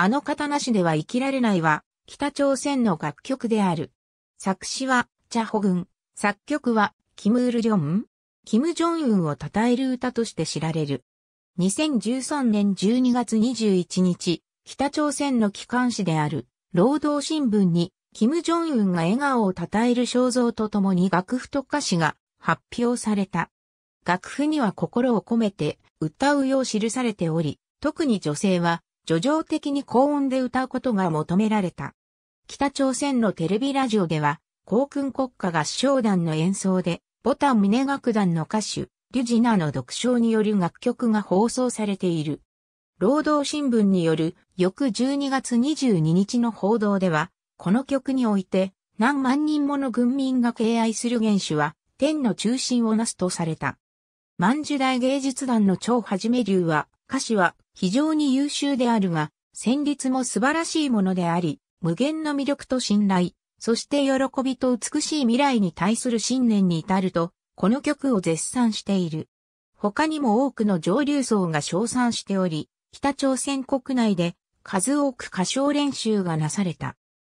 あの方なしでは生きられないは、北朝鮮の楽曲である。作詞は、チャホ軍、作曲は、キムール・ジョンキム・ジョンウンを称える歌として知られる。2013年12月21日、北朝鮮の機関紙である、労働新聞に、キム・ジョンウンが笑顔を称える肖像とともに楽譜と歌詞が発表された。楽譜には心を込めて歌うよう記されており、特に女性は叙情的に高音で歌うことが求められた。北朝鮮のテレビラジオでは、航空国家合唱団の演奏で、ボタン峰楽団の歌手、リュジナの独唱による楽曲が放送されている。労働新聞による翌12月22日の報道では、この曲において何万人もの軍民が敬愛する元首は天の中心をなすとされた。万寿大芸術団の超はじめ流は歌詞は非常に優秀であるが、戦慄も素晴らしいものであり、無限の魅力と信頼、そして喜びと美しい未来に対する信念に至ると、この曲を絶賛している。他にも多くの上流層が称賛しており、北朝鮮国内で数多く歌唱練習がなされた。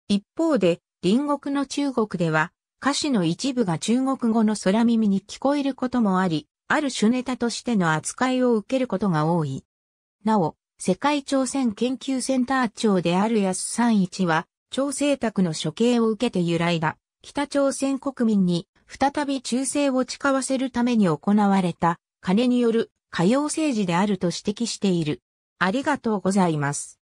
一方で、隣国の中国では、歌詞の一部が中国語の空耳に聞こえることもあり、ある種ネタとしての扱いを受けることが多い。なお、世界朝鮮研究センター長である安三一は、朝政宅の処刑を受けて由来だ。北朝鮮国民に再び忠誠を誓わせるために行われた、金による、可用政治であると指摘している。ありがとうございます。